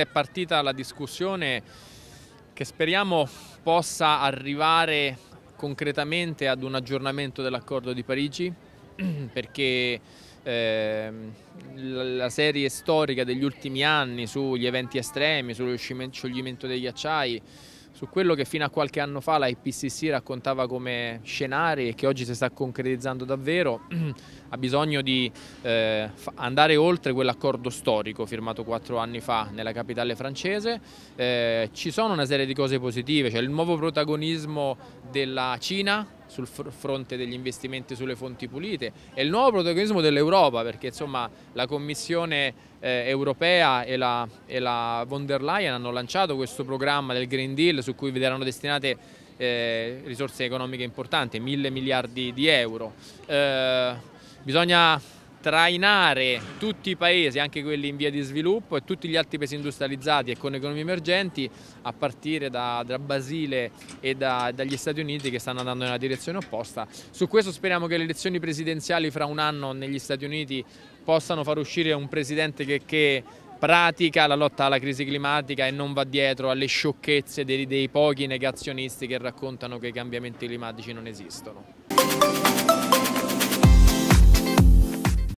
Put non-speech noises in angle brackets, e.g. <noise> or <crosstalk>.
È partita la discussione che speriamo possa arrivare concretamente ad un aggiornamento dell'accordo di Parigi <clears throat> perché eh, la serie storica degli ultimi anni sugli eventi estremi, sullo scioglimento dei ghiacciai su quello che fino a qualche anno fa la IPCC raccontava come scenari e che oggi si sta concretizzando davvero, <clears throat> ha bisogno di eh, andare oltre quell'accordo storico firmato quattro anni fa nella capitale francese. Eh, ci sono una serie di cose positive, c'è cioè il nuovo protagonismo della Cina sul fronte degli investimenti sulle fonti pulite e il nuovo protagonismo dell'Europa perché insomma la Commissione eh, europea e la, e la von der Leyen hanno lanciato questo programma del Green Deal su cui vedranno destinate eh, risorse economiche importanti, mille miliardi di euro. Eh, bisogna trainare tutti i paesi, anche quelli in via di sviluppo e tutti gli altri paesi industrializzati e con economie emergenti a partire da, da Brasile e da, dagli Stati Uniti che stanno andando nella direzione opposta. Su questo speriamo che le elezioni presidenziali fra un anno negli Stati Uniti possano far uscire un presidente che, che pratica la lotta alla crisi climatica e non va dietro alle sciocchezze dei, dei pochi negazionisti che raccontano che i cambiamenti climatici non esistono.